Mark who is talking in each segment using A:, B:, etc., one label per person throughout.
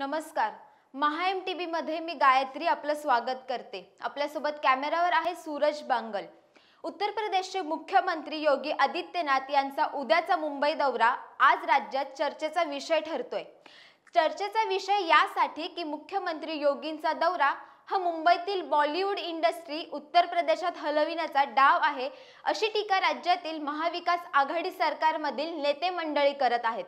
A: नमस्कार महाएम टी मध्ये मी गायत्री आपलं स्वागत करते आपल्यासोबत कॅमेरावर आहे सूरज बांगल उत्तर प्रदेशचे मुख्यमंत्री योगी आदित्यनाथ यांचा उद्याचा मुंबई दौरा आज राज्यात चर्चेचा विषय ठरतोय चर्चेचा विषय यासाठी की मुख्यमंत्री योगींचा दौरा हा मुंबईतील बॉलिवूड इंडस्ट्री उत्तर प्रदेशात हलविण्याचा डाव आहे अशी टीका राज्यातील महाविकास आघाडी सरकारमधील नेते मंडळी करत आहेत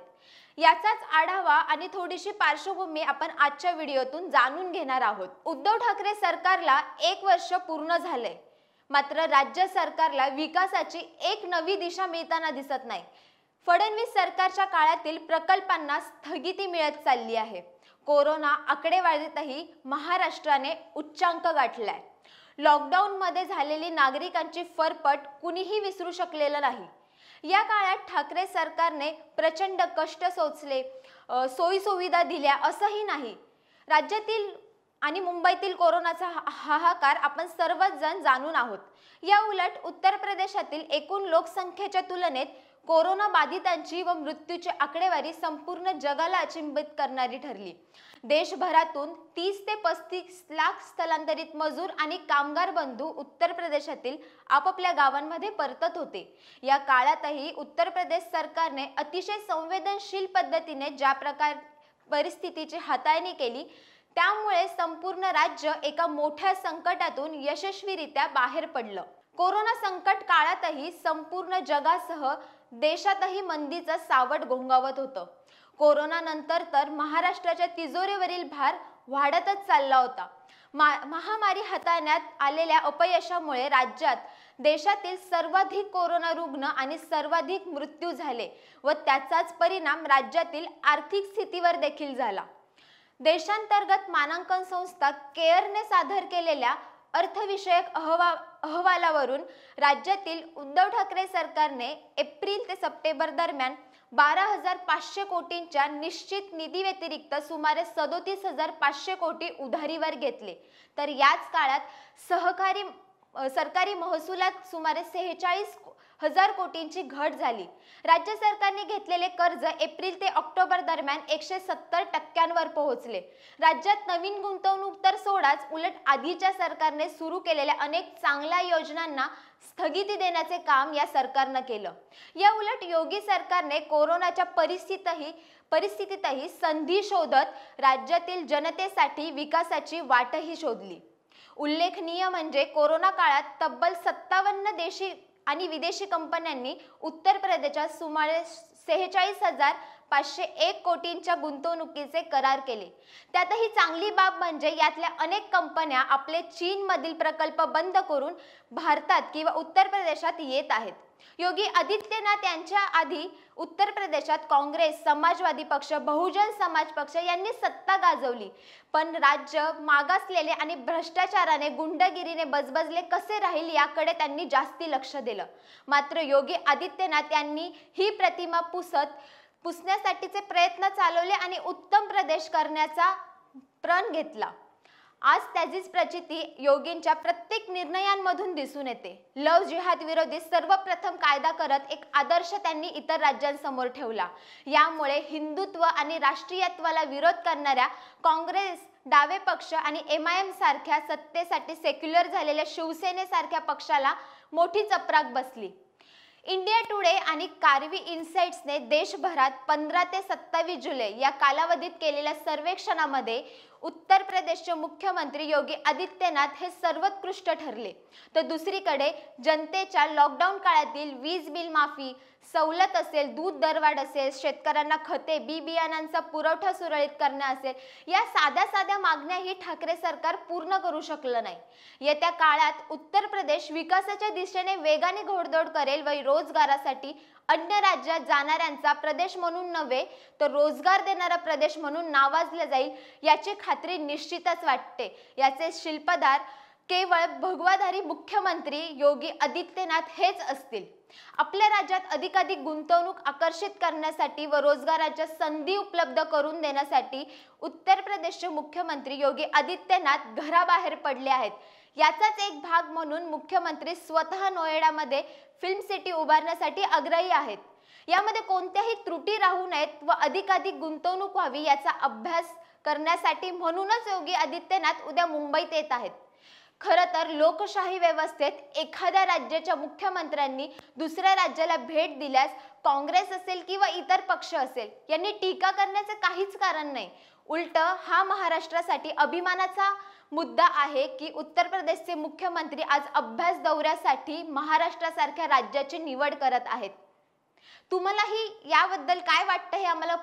A: याचाच आढावा आणि थोडीशी पार्श्वभूमी आपण आजच्या व्हिडिओतून जाणून घेणार आहोत उद्धव ठाकरे सरकारला एक वर्ष पूर्ण झालंय मात्र राज्य सरकारला विकासाची एक नवी दिशा मिळताना दिसत नाही फडणवीस सरकारच्या काळातील प्रकल्पांना स्थगिती मिळत चालली आहे कोरोना आकडेवारीतही महाराष्ट्राने उच्चांक गाठलाय लॉकडाऊनमध्ये झालेली नागरिकांची फरपट कुणीही विसरू शकलेलं नाही या काळात ठाकरे सरकारने प्रचंड कष्ट सोचले सोयीसुविधा दिल्या असंही नाही राज्यातील आणि मुंबईतील कोरोनाचा हाहाकार आपण सर्वच जण जाणून आहोत या उलट उत्तर प्रदेशातील एकूण लोकसंख्येच्या तुलनेत कोरोना बाधितांची व मृत्यूची आकडेवारी संपूर्ण जगाला अचिंबित करणारी ठरली देशभरातून तीस ते पस्तीस लाख स्थलांतरित मजूर आणि कामगार बंधू उत्तर प्रदेशातील आपापल्या गावांमध्ये परतत होते या काळातही उत्तर प्रदेश सरकारने अतिशय संवेदनशील पद्धतीने ज्या प्रकार परिस्थितीची हाताळणी केली त्यामुळे संपूर्ण राज्य एका मोठ्या संकटातून यशस्वीरित्या बाहेर पडलं कोरोना संकट काळातही संपूर्ण जगासह देशातही मंदीचं सावट घोंगावत होतं कोरोनानंतर तर महाराष्ट्राच्या तिजोरीवरील भार वाढतच चालला होता मा महामारी हाताळण्यात आलेल्या अपयशामुळे राज्यात देशातील सर्वाधिक कोरोना रुग्ण आणि सर्वाधिक मृत्यू झाले व त्याचाच परिणाम राज्यातील आर्थिक स्थितीवर देखील झाला देशांतर्गत मानांकन संस्था केअरने सादर केलेल्या अर्थविषयक अहवा अहवालावरून राज्यातील उद्धव ठाकरे सरकारने एप्रिल ते सप्टेंबर दरम्यान बारा हजार पाचशे कोटींच्या निश्चित निधी व्यतिरिक्त सुमारे सदोतीस हजार पाचशे कोटी उधारीवर घेतले तर याच काळात सहकारी सरकारी महसुलात सुमारे सेहेचाळीस हजार कोटींची घट झाली राज्य सरकारने घेतलेले कर्ज एप्रिल ते ऑक्टोबर दरम्यान एकशे सत्तर टक्क्यांवर पोहोचले राज्यात नवीन गुंतवणूक तर सोडाच उलट आधीच्या सरकारने सुरू केलेल्या अनेक चांगल्या योजनांना स्थगिती देण्याचे काम या सरकारनं केलं या उलट योगी सरकारने कोरोनाच्या परिस्थितीही परिस्थितीतही संधी शोधत राज्यातील जनतेसाठी विकासाची वाटही शोधली उल्लेखनीय म्हणजे कोरोना काळात तब्बल सत्तावन्न देशी आणि विदेशी कंपन्यांनी उत्तर प्रदेशात सुमारे सेहेचाळीस हजार पाचशे एक कोटींच्या गुंतवणुकीचे करार केले त्यातही चांगली बाब म्हणजे यातल्या अनेक कंपन्या आपले चीनमधील प्रकल्प बंद करून भारतात किंवा उत्तर प्रदेशात येत आहेत योगी आदित्यनाथ यांच्या आधी उत्तर प्रदेशात काँग्रेस समाजवादी पक्ष बहुजन समाज पक्ष यांनी सत्ता गाजवली पण राज्य मागासलेले आणि भ्रष्टाचाराने गुंडगिरीने बजबजले कसे राहील याकडे त्यांनी जास्ती लक्ष दिलं मात्र योगी आदित्यनाथ यांनी ही प्रतिमा पुसत पुसण्यासाठीचे प्रयत्न चालवले आणि उत्तम प्रदेश करण्याचा प्रण घेतला आज त्याचीच प्रचिती योगींच्या प्रत्येक निर्णयांमधून दिसून येते लव जिहाद विरोधी सर्वप्रथम कायदा करत एक आदर्श त्यांनी इतर राज्यांसमोर ठेवला यामुळे हिंदुत्व आणि राष्ट्रीयत्वाला विरोध करणाऱ्या काँग्रेस डावे पक्ष आणि एम आय एम सारख्या सत्तेसाठी सेक्युलर झालेल्या शिवसेनेसारख्या पक्षाला मोठी चपराक बसली इंडिया टुडे आणि कार्वी इन्साइट्सने देशभरात पंधरा ते सत्तावीस जुलै या कालावधीत केलेल्या सर्वेक्षणामध्ये उत्तर प्रदेशचे मुख्यमंत्री योगी आदित्यनाथ हे सर्वोत्कृष्ट ठरले तर दुसरीकडे जनतेच्या लॉकडाऊन काळातील वीज बिल माफी सवलत असेल दूध दरवाढ असेल शेतकऱ्यांना खते बी बियाणांचा पुरवठा सुरळीत करणे असेल या साध्या साध्या मागण्याही ठाकरे सरकार पूर्ण करू शकलं नाही येत्या काळात उत्तर प्रदेश विकासाच्या दिशेने वेगाने घोडदौड करेल व रोजगारासाठी अन्य राज्यात जाणाऱ्यांचा प्रदेश म्हणून नव्हे तर रोजगार देणारा प्रदेश म्हणून नावाजला जाईल याची खात्री निश्चितच वाटते याचे शिल्पदार केवळ भगवाधारी मुख्यमंत्री योगी आदित्यनाथ हेच असतील आपल्या राज्यात अधिकाधिक गुंतवणूक आकर्षित करण्यासाठी व रोजगाराच्या संधी उपलब्ध करून देण्यासाठी उत्तर प्रदेशचे मुख्यमंत्री योगी आदित्यनाथ घराबाहेर पडले आहेत याचाच एक भाग म्हणून मुख्यमंत्री स्वतः नोएडामध्ये फिल्म सिटी उभारण्यासाठी आग्रही आहेत यामध्ये कोणत्याही त्रुटी राहू नयेत व अधिकाधिक गुंतवणूक व्हावी याचा अभ्यास करण्यासाठी म्हणूनच योगी आदित्यनाथ उद्या मुंबईत येत आहेत खरं तर लोकशाही व्यवस्थेत एखाद्या राज्याच्या मुख्यमंत्र्यांनी दुसऱ्या राज्याला भेट दिल्यास काँग्रेस असेल किंवा इतर पक्ष असेल यांनी टीका करण्याचं काहीच कारण नाही उलट हा महाराष्ट्रासाठी अभिमानाचा मुद्दा आहे की उत्तर प्रदेशचे मुख्यमंत्री आज अभ्यास दौऱ्यासाठी महाराष्ट्रासारख्या राज्याची निवड करत आहेत तुम्हालाही याबद्दल काय वाटतं हे आम्हाला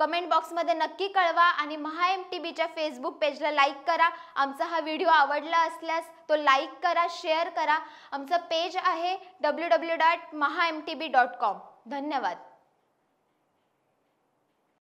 A: कमेंट बॉक्समध्ये नक्की कळवा आणि महा एम टी बीच्या फेसबुक पेजला लाईक करा आमचा हा व्हिडिओ आवडला असल्यास तो लाईक करा शेअर करा आमचं पेज आहे W W dot Maha T B dot com धन्यवाद